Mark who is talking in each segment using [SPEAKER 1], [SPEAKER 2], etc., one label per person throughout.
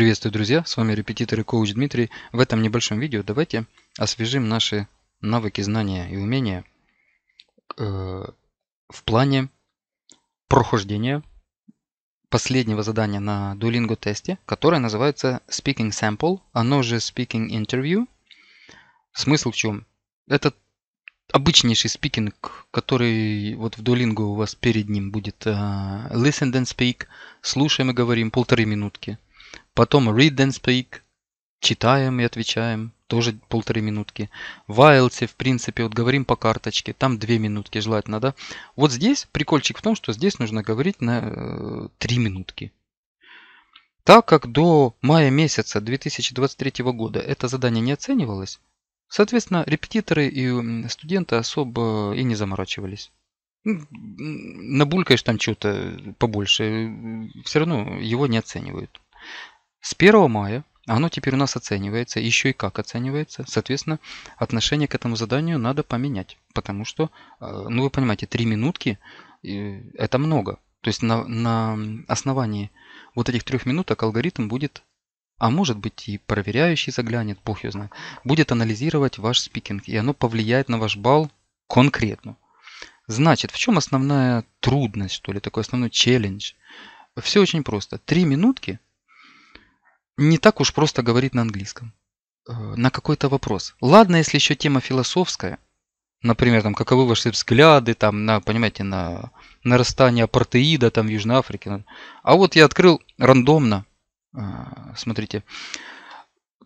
[SPEAKER 1] Приветствую, друзья! С вами репетитор и коуч Дмитрий. В этом небольшом видео давайте освежим наши навыки, знания и умения э, в плане прохождения последнего задания на Duolingo тесте, которое называется Speaking Sample, оно же Speaking Interview. Смысл в чем? Это обычнейший спикинг, который вот в Duolingo у вас перед ним будет э, Listen and Speak, слушаем и говорим полторы минутки – Потом read and speak. Читаем и отвечаем. Тоже полторы минутки. В IELTS, в принципе, вот говорим по карточке. Там две минутки желательно, да? Вот здесь прикольчик в том, что здесь нужно говорить на э, три минутки. Так как до мая месяца 2023 года это задание не оценивалось, соответственно, репетиторы и студенты особо и не заморачивались. Ну, набулькаешь там что-то побольше, э, все равно его не оценивают. С 1 мая оно теперь у нас оценивается, еще и как оценивается. Соответственно, отношение к этому заданию надо поменять, потому что, э, ну вы понимаете, 3 минутки – это много. То есть на, на основании вот этих трех минуток алгоритм будет, а может быть и проверяющий заглянет, бог его знает, будет анализировать ваш спикинг, и оно повлияет на ваш балл конкретно. Значит, в чем основная трудность, что ли, такой основной челлендж? Все очень просто. Три минутки – не так уж просто говорит на английском. Э, на какой-то вопрос. Ладно, если еще тема философская, например, там, каковы ваши взгляды там, на, понимаете, на нарастание апартеида там, в Южной Африке. А вот я открыл рандомно, э, смотрите,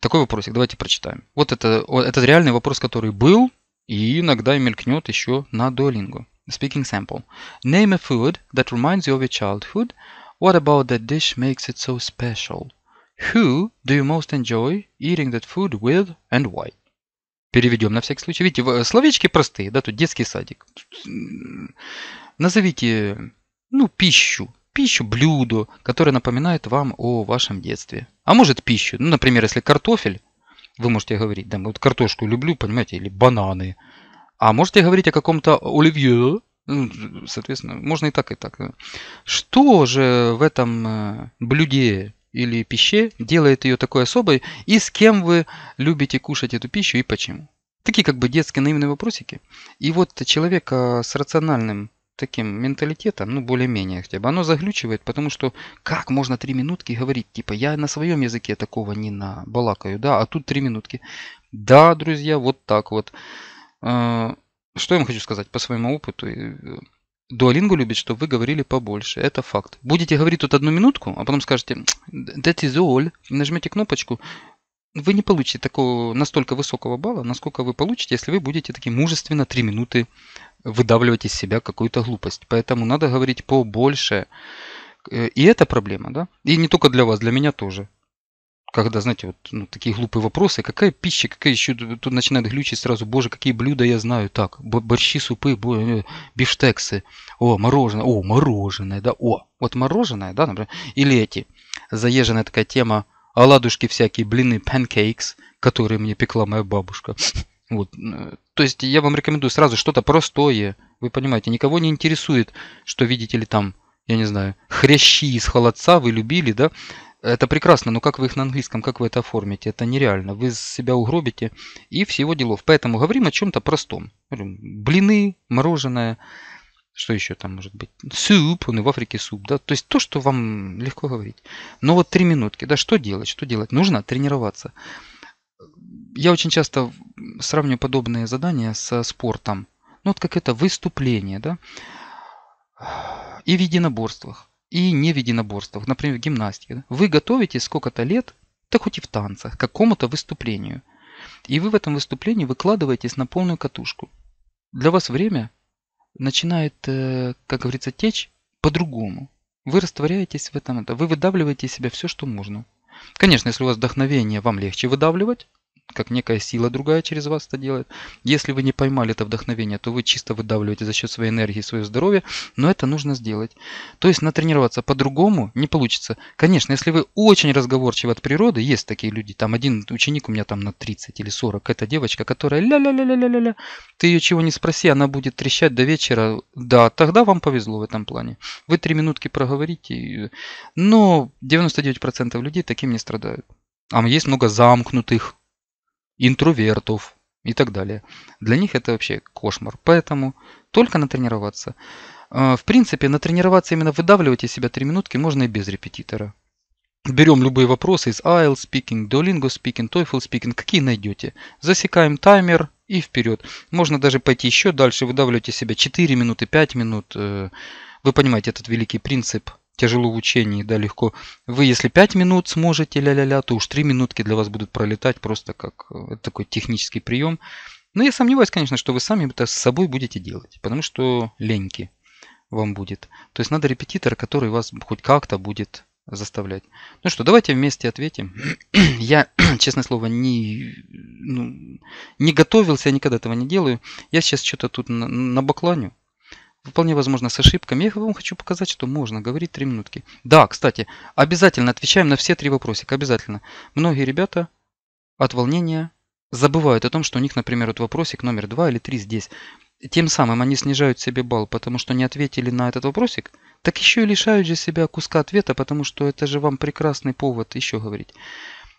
[SPEAKER 1] такой вопросик, давайте прочитаем. Вот это, вот этот реальный вопрос, который был, и иногда мелькнет еще на Duolingo. Speaking sample. Name a food that reminds you of your childhood. What about that dish makes it so special? Who do you most enjoy eating that food with and why? Переведем на всякий случай. Видите, э, словечки простые, да, тут детский садик. Назовите, ну, пищу, пищу, блюдо, которое напоминает вам о вашем детстве. А может пищу, ну, например, если картофель, вы можете говорить, да, вот картошку люблю, понимаете, или бананы. А можете говорить о каком-то оливье, ну, соответственно, можно и так, и так. Что же в этом э, блюде или пище делает ее такой особой и с кем вы любите кушать эту пищу и почему. Такие как бы детские наивные вопросики. И вот человек с рациональным таким менталитетом, ну более-менее хотя бы, оно заглючивает, потому что как можно три минутки говорить, типа я на своем языке такого не набалакаю, да, а тут три минутки. Да, друзья, вот так вот. Э, что я вам хочу сказать по своему опыту? Э, Дуолинго любит, чтобы вы говорили побольше. Это факт. Будете говорить тут одну минутку, а потом скажете «That is all», и нажмете кнопочку, вы не получите такого настолько высокого балла, насколько вы получите, если вы будете такие мужественно три минуты выдавливать из себя какую-то глупость. Поэтому надо говорить побольше. Э, и это проблема, да? И не только для вас, для меня тоже когда, знаете, вот ну, такие глупые вопросы, какая пища, какая еще, тут начинает глючить сразу, боже, какие блюда я знаю, так, борщи, супы, э, бифштексы, о, мороженое, о, мороженое, да, о, вот мороженое, да, например, или эти, заезженная такая тема, оладушки всякие, блины, панкейкс, которые мне пекла моя бабушка. Вот. Э, то есть я вам рекомендую сразу что-то простое, вы понимаете, никого не интересует, что видите ли там, я не знаю, хрящи из холодца вы любили, да, это прекрасно, но как вы их на английском, как вы это оформите? Это нереально. Вы себя угробите и всего делов. Поэтому говорим о чем-то простом. Блины, мороженое, что еще там может быть? Суп, он и в Африке суп, да? То есть то, что вам легко говорить. Но вот три минутки, да, что делать, что делать? Нужно тренироваться. Я очень часто сравню подобные задания со спортом. Ну вот как это выступление, да? И в единоборствах и не в единоборствах, например, в гимнастике. Вы готовитесь сколько-то лет, так хоть и в танцах, к какому-то выступлению. И вы в этом выступлении выкладываетесь на полную катушку. Для вас время начинает, э, как говорится, течь по-другому. Вы растворяетесь в этом, вы выдавливаете из себя все, что можно. Конечно, если у вас вдохновение, вам легче выдавливать, как некая сила другая через вас это делает. Если вы не поймали это вдохновение, то вы чисто выдавливаете за счет своей энергии свое здоровье, но это нужно сделать. То есть натренироваться по-другому не получится. Конечно, если вы очень разговорчивы от природы, есть такие люди, там один ученик у меня там на 30 или 40, это девочка, которая ля-ля-ля-ля-ля-ля, ты ее чего не спроси, она будет трещать до вечера. Да, тогда вам повезло в этом плане. Вы три минутки проговорите, но 99% людей таким не страдают. А есть много замкнутых интровертов и так далее. Для них это вообще кошмар. Поэтому только натренироваться. А, в принципе, натренироваться именно выдавливать из себя 3 минутки можно и без репетитора. Берем любые вопросы из IELTS Speaking, Duolingo Speaking, TOEFL Speaking, какие найдете. Засекаем таймер и вперед. Можно даже пойти еще дальше, выдавливать из себя 4 минуты, 5 минут. Э, вы понимаете этот великий принцип – тяжело в учении, да, легко. Вы, если 5 минут сможете ля-ля-ля, то уж 3 минутки для вас будут пролетать просто как э, такой технический прием. Но я сомневаюсь, конечно, что вы сами это с собой будете делать, потому что леньки вам будет. То есть надо репетитора, который вас хоть как-то будет заставлять. Ну что, давайте вместе ответим. я, честное слово, не, ну, не готовился, я никогда этого не делаю. Я сейчас что-то тут на, на бакланю. Вполне возможно с ошибками. Я вам хочу показать, что можно говорить 3 минутки. Да, кстати, обязательно отвечаем на все три вопросика. Обязательно. Многие ребята от волнения забывают о том, что у них, например, вот вопросик номер 2 или 3 здесь. Тем самым они снижают себе балл, потому что не ответили на этот вопросик, так еще и лишают же себя куска ответа, потому что это же вам прекрасный повод еще говорить.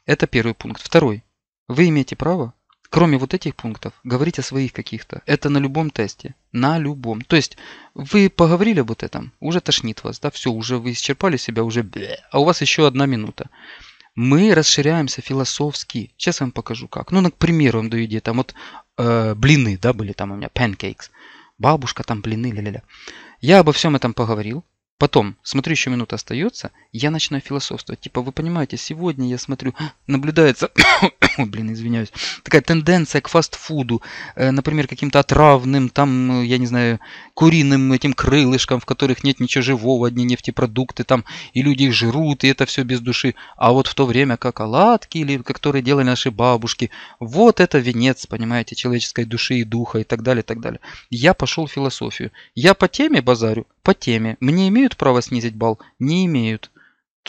[SPEAKER 1] Это первый пункт. Второй. Вы имеете право кроме вот этих пунктов, говорить о своих каких-то. Это на любом тесте. На любом. То есть вы поговорили об этом, уже тошнит вас, да, все, уже вы исчерпали себя, уже бле, а у вас еще одна минута. Мы расширяемся философски. Сейчас я вам покажу как. Ну, к примеру, вам даю Там вот э, блины, да, были там у меня, pancakes. Бабушка там блины, ля-ля-ля. Я обо всем этом поговорил. Потом, смотрю, еще минута остается, я начинаю философствовать. Типа, вы понимаете, сегодня я смотрю, наблюдается, блин, извиняюсь, такая тенденция к фастфуду, э, например, каким-то отравным, там, э, я не знаю, куриным этим крылышкам, в которых нет ничего живого, одни нефтепродукты там, и люди их жрут, и это все без души. А вот в то время, как оладки, или которые делали наши бабушки, вот это венец, понимаете, человеческой души и духа и так далее, и так далее. Я пошел в философию. Я по теме базарю, по теме. Мне имеют право снизить балл? Не имеют.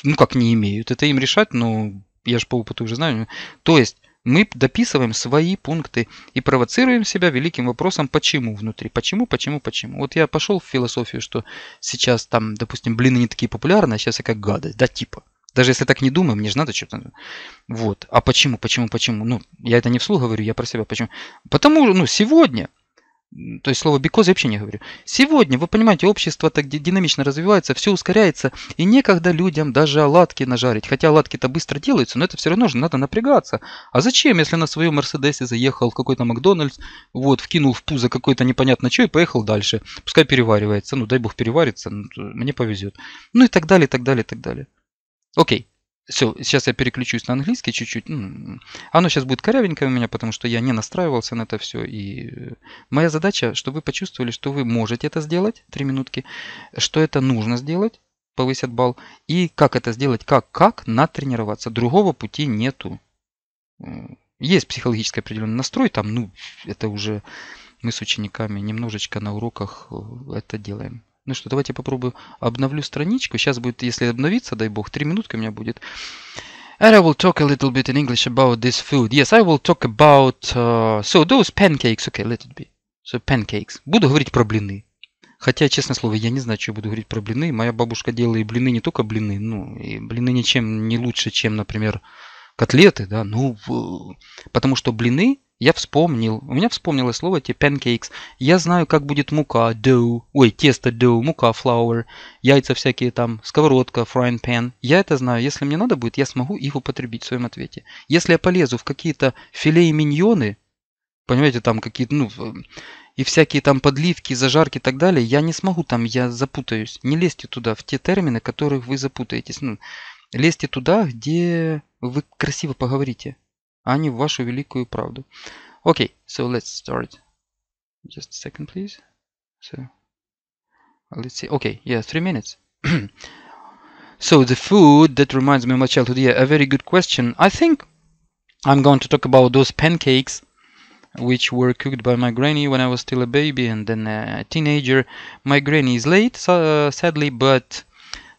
[SPEAKER 1] Ну как не имеют? Это им решать, но ну, я же по опыту уже знаю. То есть мы дописываем свои пункты и провоцируем себя великим вопросом «почему» внутри. Почему, почему, почему. Вот я пошел в философию, что сейчас там, допустим, блины не такие популярны, а сейчас я как гадость. Да типа. Даже если так не думаю, мне же надо что-то... Вот. А почему, почему, почему? Ну, я это не вслух говорю, я про себя. Почему? Потому, ну, сегодня то есть слово because я вообще не говорю. Сегодня, вы понимаете, общество так динамично развивается, все ускоряется, и некогда людям даже оладки нажарить. Хотя оладки-то быстро делаются, но это все равно же надо напрягаться. А зачем, если на своем Мерседесе заехал какой-то Макдональдс, вот, вкинул в пузо какой-то непонятно что и поехал дальше. Пускай переваривается, ну дай бог переварится, мне повезет. Ну и так далее, и так далее, и так далее. Окей. Все, сейчас я переключусь на английский чуть-чуть. Ну, Оно сейчас будет корявенькое у меня, потому что я не настраивался на это все. И э, моя задача, чтобы вы почувствовали, что вы можете это сделать, три минутки, что это нужно сделать, повысят балл, и как это сделать, как, как натренироваться. Другого пути нету. Э, есть психологический определенный настрой, там, ну, это уже мы с учениками немножечко на уроках э, это делаем. Ну что, давайте я попробую обновлю страничку. Сейчас будет, если обновиться, дай бог, три минутки у меня будет. And I will talk a little bit in English about this food. Yes, I will talk about... Uh, so, those pancakes, okay, let it be. So, pancakes. Буду говорить про блины. Хотя, честное слово, я не знаю, что я буду говорить про блины. Моя бабушка делала и блины, не только блины. Ну, и блины ничем не лучше, чем, например, котлеты, да. Ну, потому что блины я вспомнил. У меня вспомнилось слово эти типа pancakes. Я знаю, как будет мука, dough. Ой, тесто, dough, мука, flour, яйца всякие там, сковородка, frying pan. Я это знаю. Если мне надо будет, я смогу их употребить в своем ответе. Если я полезу в какие-то филе и миньоны, понимаете, там какие-то, ну, и всякие там подливки, зажарки и так далее, я не смогу там, я запутаюсь. Не лезьте туда, в те термины, в которых вы запутаетесь. Ну, лезьте туда, где вы красиво поговорите. а не в вашу великую правду. Okay, so let's start. Just a second, please. So let's see. Okay, yeah, three minutes. so the food that reminds me of my childhood. Yeah, a very good question. I think I'm going to talk about those pancakes which were cooked by my granny when I was still a baby and then a teenager. My granny is late, so, uh, sadly, but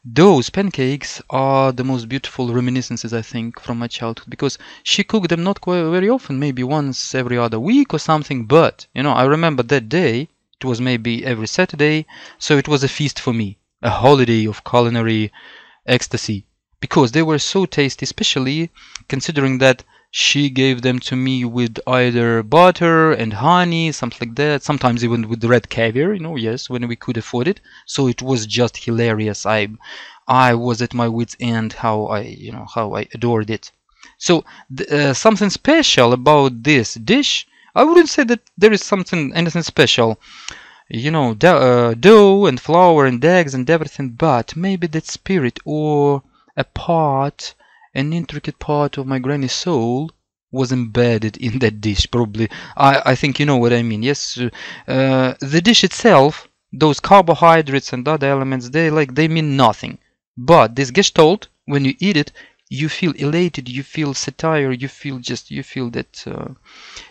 [SPEAKER 1] those pancakes are the most beautiful reminiscences, I think, from my childhood because she cooked them not quite very often, maybe once every other week or something. But, you know, I remember that day, it was maybe every Saturday, so it was a feast for me, a holiday of culinary ecstasy because they were so tasty, especially considering that she gave them to me with either butter and honey, something like that. Sometimes even with red caviar, you know. Yes, when we could afford it. So it was just hilarious. I, I was at my wits' end how I, you know, how I adored it. So uh, something special about this dish. I wouldn't say that there is something anything special. You know, uh, dough and flour and eggs and everything, but maybe that spirit or a part an intricate part of my granny's soul was embedded in that dish, probably. I, I think you know what I mean, yes? Uh, uh, the dish itself, those carbohydrates and other elements, they like they mean nothing. But this gestalt, when you eat it, you feel elated, you feel satire, you feel just, you feel that uh,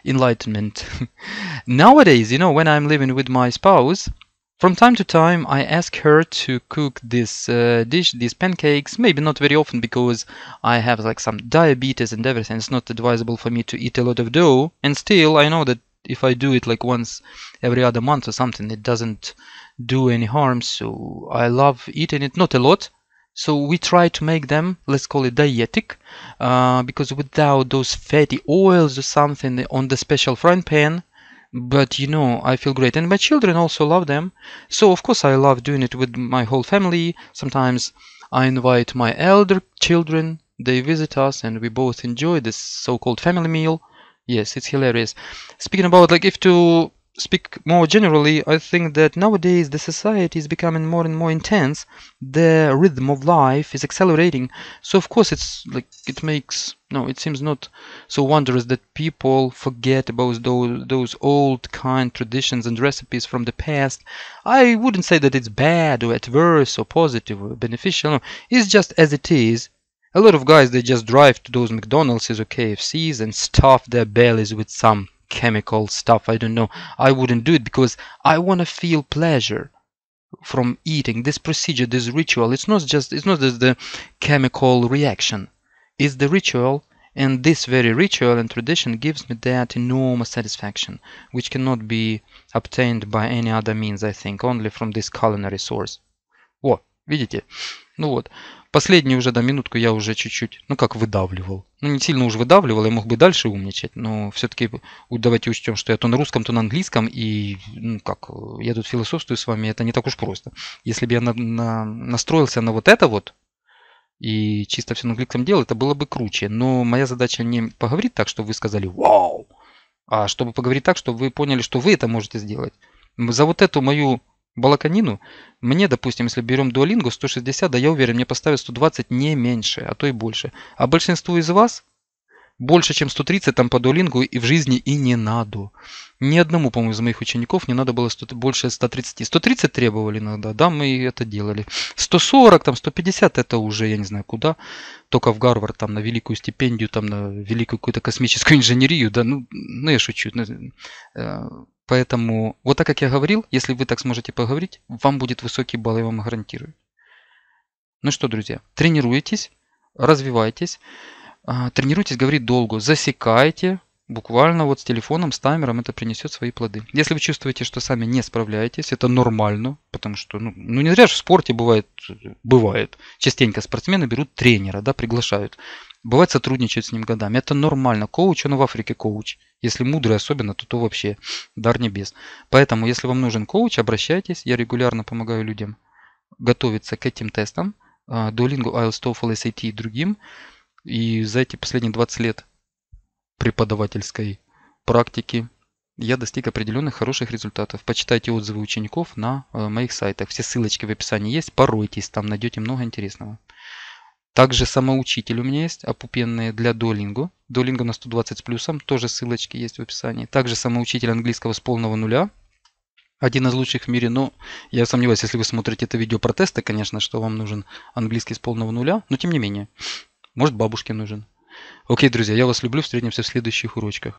[SPEAKER 1] enlightenment. Nowadays, you know, when I'm living with my spouse, from time to time, I ask her to cook this uh, dish, these pancakes, maybe not very often because I have like some diabetes and everything. It's not advisable for me to eat a lot of dough. And still, I know that if I do it like once every other month or something, it doesn't do any harm. So I love eating it, not a lot. So we try to make them, let's call it dietic, uh, because without those fatty oils or something on the special frying pan, but you know, I feel great. And my children also love them. So, of course, I love doing it with my whole family. Sometimes I invite my elder children, they visit us, and we both enjoy this so called family meal. Yes, it's hilarious. Speaking about like if to speak more generally, I think that nowadays the society is becoming more and more intense. The rhythm of life is accelerating. So of course it's like it makes no, it seems not so wondrous that people forget about those those old kind traditions and recipes from the past. I wouldn't say that it's bad or adverse or positive or beneficial. No. It's just as it is. A lot of guys they just drive to those McDonald's or KFCs and stuff their bellies with some chemical stuff i don't know i wouldn't do it because i want to feel pleasure from eating this procedure this ritual it's not just it's not just the chemical reaction it's the ritual and this very ritual and tradition gives me that enormous satisfaction which cannot be obtained by any other means i think only from this culinary source what видите ну вот Последнюю уже, да, минутку я уже чуть-чуть, ну как выдавливал. Ну не сильно уж выдавливал, я мог бы дальше умничать, но все-таки давайте учтем, что я то на русском, то на английском, и ну как, я тут философствую с вами, это не так уж просто. Если бы я на, на, настроился на вот это вот, и чисто все на английском делал, это было бы круче. Но моя задача не поговорить так, чтобы вы сказали «Вау!», а чтобы поговорить так, чтобы вы поняли, что вы это можете сделать. За вот эту мою Балаканину, мне, допустим, если берем Duolingo 160, да я уверен, мне поставят 120 не меньше, а то и больше. А большинству из вас больше, чем 130 там по Duolingo и в жизни и не надо. Ни одному, по-моему, из моих учеников не надо было 100, больше 130. 130 требовали иногда, да, мы это делали. 140, там 150 это уже, я не знаю куда, только в Гарвард, там на великую стипендию, там на великую какую-то космическую инженерию, да, ну, ну я шучу. Ну, э, Поэтому, вот так как я говорил, если вы так сможете поговорить, вам будет высокий балл, я вам гарантирую. Ну что, друзья, тренируйтесь, развивайтесь, а, тренируйтесь говорить долго, засекайте, буквально вот с телефоном, с таймером это принесет свои плоды. Если вы чувствуете, что сами не справляетесь, это нормально, потому что, ну, ну не зря же в спорте бывает, бывает, частенько спортсмены берут тренера, да, приглашают. Бывает, сотрудничают с ним годами. Это нормально. Коуч, он в Африке коуч. Если мудрый особенно, то то вообще дар небес. Поэтому, если вам нужен коуч, обращайтесь. Я регулярно помогаю людям готовиться к этим тестам. А, Duolingo, IELTS, TOEFL, SAT и другим. И за эти последние 20 лет преподавательской практики я достиг определенных хороших результатов. Почитайте отзывы учеников на э, моих сайтах. Все ссылочки в описании есть. Поройтесь, там найдете много интересного. Также самоучитель у меня есть, опупенные для долинго. Долинго на 120 с плюсом, тоже ссылочки есть в описании. Также самоучитель английского с полного нуля. Один из лучших в мире, но я сомневаюсь, если вы смотрите это видео про тесты, конечно, что вам нужен английский с полного нуля, но тем не менее. Может бабушке нужен. Окей, друзья, я вас люблю, встретимся в следующих урочках.